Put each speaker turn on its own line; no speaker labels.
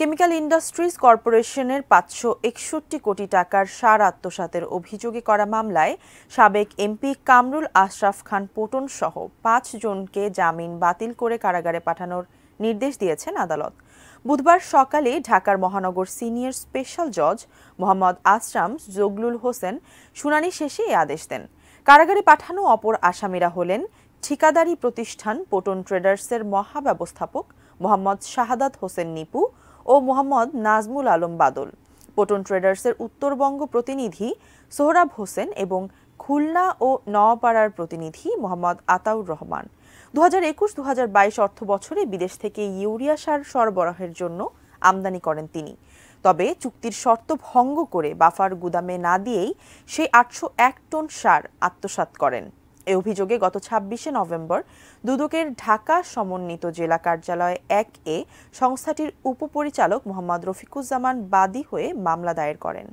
chemical industries কর্পোরেশনের পাঁচশো একষট্টি কোটি টাকার সার আত্মসাতের অভিযোগে করা মামলায় সাবেক এমপি কামরুল আশরাফ খান পোটন সহ পাঁচ জনকে জামিন বাতিল করে কারাগারে পাঠানোর নির্দেশ দিয়েছেন আদালত বুধবার সকালে ঢাকার মহানগর সিনিয়র স্পেশাল জজ মোহাম্মদ আসরাম জগলুল হোসেন শুনানি শেষে এই আদেশ দেন কারাগারে পাঠানো অপর আসামিরা হলেন ঠিকাদারি প্রতিষ্ঠান পোটন ট্রেডার্সের মহাব্যবস্থাপক মোহাম্মদ শাহাদাত হোসেন নিপু ও মোহাম্মদ নাজমুল আলম বাদল পোটন ট্রেডার্সের উত্তরবঙ্গ প্রতিনিধি সোহরাব হোসেন এবং খুলনা ও নওয়াপাড়ার প্রতিনিধি মোহাম্মদ আতাউর রহমান দু হাজার একুশ দু হাজার বাইশ অর্থ বছরে বিদেশ থেকে ইউরিয়া সার সরবরাহের জন্য আমদানি করেন তিনি তবে চুক্তির শর্ত ভঙ্গ করে বাফার গুদামে না দিয়েই সেই আটশো এক টন সার আত্মসাত করেন এ অভিযোগে গত ছাব্বিশে নভেম্বর দুদকের ঢাকা সমন্বিত জেলা কার্যালয় এক এ সংস্থাটির উপপরিচালক মোহাম্মদ রফিকুজ্জামান বাদী হয়ে মামলা দায়ের করেন